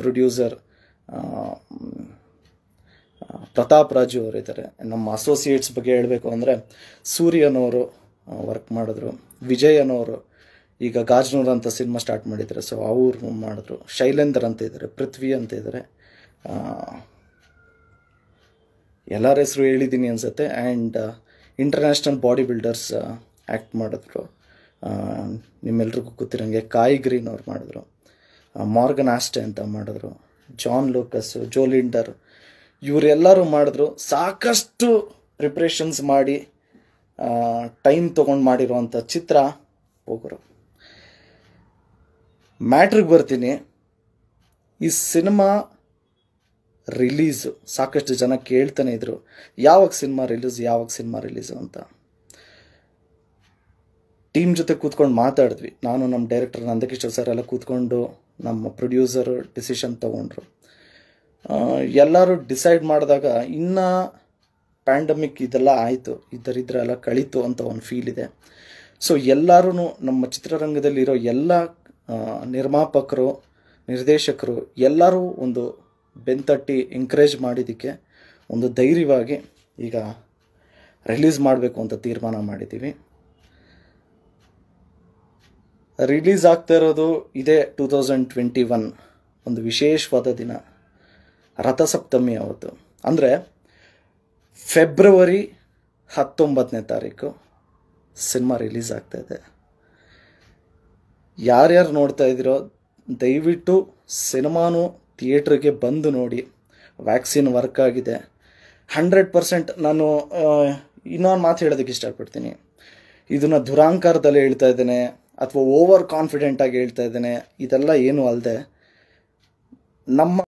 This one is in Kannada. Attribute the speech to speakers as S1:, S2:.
S1: ಪ್ರೊಡ್ಯೂಸರ್ ಪ್ರತಾಪ್ ರಾಜು ಅವರಿದ್ದಾರೆ ನಮ್ಮ ಅಸೋಸಿಯೇಟ್ಸ್ ಬಗ್ಗೆ ಹೇಳಬೇಕು ಅಂದರೆ ಸೂರ್ಯನವರು ವರ್ಕ್ ಮಾಡಿದ್ರು ವಿಜಯನವರು ಈಗ ಗಾಜ್ನೂರ್ ಅಂತ ಸಿನಿಮಾ ಸ್ಟಾರ್ಟ್ ಮಾಡಿದ್ದಾರೆ ಸೊ ಅವರು ಮಾಡಿದ್ರು ಶೈಲೇಂದರ್ ಅಂತ ಇದ್ದಾರೆ ಪೃಥ್ವಿ ಅಂತ ಇದ್ದಾರೆ ಎಲ್ಲರ ಹೆಸರು ಹೇಳಿದ್ದೀನಿ ಅನಿಸುತ್ತೆ and international body builders act ಮಾಡಿದ್ರು ನಿಮ್ಮೆಲ್ರಿಗೂ ಗೊತ್ತಿರೋಂಗೆ ಕಾಯಿ ಗ್ರೀನ್ ಅವ್ರು ಮಾಡಿದ್ರು ಮಾರ್ಗನ್ ಆಸ್ಟೆ ಅಂತ ಮಾಡಿದ್ರು ಜಾನ್ ಲೂಕಸ್ ಜೋಲಿಂಡರ್ ಇವರೆಲ್ಲರೂ ಮಾಡಿದ್ರು ಸಾಕಷ್ಟು ಪ್ರಿಪ್ರೇಷನ್ಸ್ ಮಾಡಿ ಟೈಮ್ ತೊಗೊಂಡು ಮಾಡಿರುವಂಥ ಚಿತ್ರ ಹೋಗರು ಮ್ಯಾಟ್ರಿಗೆ ಬರ್ತೀನಿ ಈ ಸಿನಿಮಾ ರಿಲೀಸು ಸಾಕಷ್ಟು ಜನ ಕೇಳ್ತಾನೆ ಇದ್ರು ಯಾವಾಗ ಸಿನಿಮಾ ರಿಲೀಸ್ ಯಾವಾಗ ಸಿನಿಮಾ ರಿಲೀಸು ಅಂತ ಟೀಮ್ ಜೊತೆ ಕೂತ್ಕೊಂಡು ಮಾತಾಡಿದ್ವಿ ನಾನು ನಮ್ಮ ಡೈರೆಕ್ಟರ್ ನಂದಕಿಶೋರ್ ಸರ್ ಎಲ್ಲ ಕೂತ್ಕೊಂಡು ನಮ್ಮ ಪ್ರೊಡ್ಯೂಸರ್ ಡಿಸಿಷನ್ ತಗೊಂಡ್ರು ಎಲ್ಲರೂ ಡಿಸೈಡ್ ಮಾಡಿದಾಗ ಇನ್ನೂ ಪ್ಯಾಂಡಮಿಕ್ ಇದೆಲ್ಲ ಆಯಿತು ಇದ್ದರಿದ್ರೆ ಎಲ್ಲ ಕಳೀತು ಅಂತ ಒಂದು ಫೀಲ್ ಇದೆ ಸೊ ಎಲ್ಲರೂ ನಮ್ಮ ಚಿತ್ರರಂಗದಲ್ಲಿರೋ ಎಲ್ಲ ನಿರ್ಮಾಪಕರು ನಿರ್ದೇಶಕರು ಎಲ್ಲರೂ ಒಂದು ಬೆಂತಟ್ಟಿ ಎಂಕರೇಜ್ ಮಾಡಿದ್ದಕ್ಕೆ ಒಂದು ಧೈರ್ಯವಾಗಿ ಈಗ ರಿಲೀಸ್ ಮಾಡಬೇಕು ಅಂತ ತೀರ್ಮಾನ ಮಾಡಿದ್ದೀವಿ ರಿಲೀಸ್ ಆಗ್ತಾ ಇರೋದು ಇದೇ ಟೂ ತೌಸಂಡ್ ಟ್ವೆಂಟಿ ಒನ್ ಒಂದು ವಿಶೇಷವಾದ ದಿನ ರಥಸಪ್ತಮಿ ಅವತ್ತು ಅಂದರೆ ಫೆಬ್ರವರಿ ಹತ್ತೊಂಬತ್ತನೇ ತಾರೀಕು ಸಿನಿಮಾ ರಿಲೀಸ್ ಆಗ್ತಾ ಆಗ್ತಾಯಿದೆ ಯಾರ್ಯಾರು ನೋಡ್ತಾ ಇದ್ದೀರೋ ದಯವಿಟ್ಟು ಸಿನಿಮಾನು ಥಿಯೇಟ್ರಿಗೆ ಬಂದು ನೋಡಿ ವ್ಯಾಕ್ಸಿನ್ ವರ್ಕ್ ಆಗಿದೆ ಹಂಡ್ರೆಡ್ ಪರ್ಸೆಂಟ್ ನಾನು ಇನ್ನೊಂದು ಮಾತು ಹೇಳೋದಕ್ಕೆ ಇಷ್ಟಪಡ್ತೀನಿ ಇದನ್ನು ದುರಾಂಕಾರದಲ್ಲಿ ಹೇಳ್ತಾ ಇದ್ದೇನೆ ಅಥವಾ ಓವರ್ ಕಾನ್ಫಿಡೆಂಟಾಗಿ ಹೇಳ್ತಾ ಇದ್ದೇನೆ ಇದೆಲ್ಲ ಏನೂ ಅಲ್ಲದೆ ನಮ್ಮ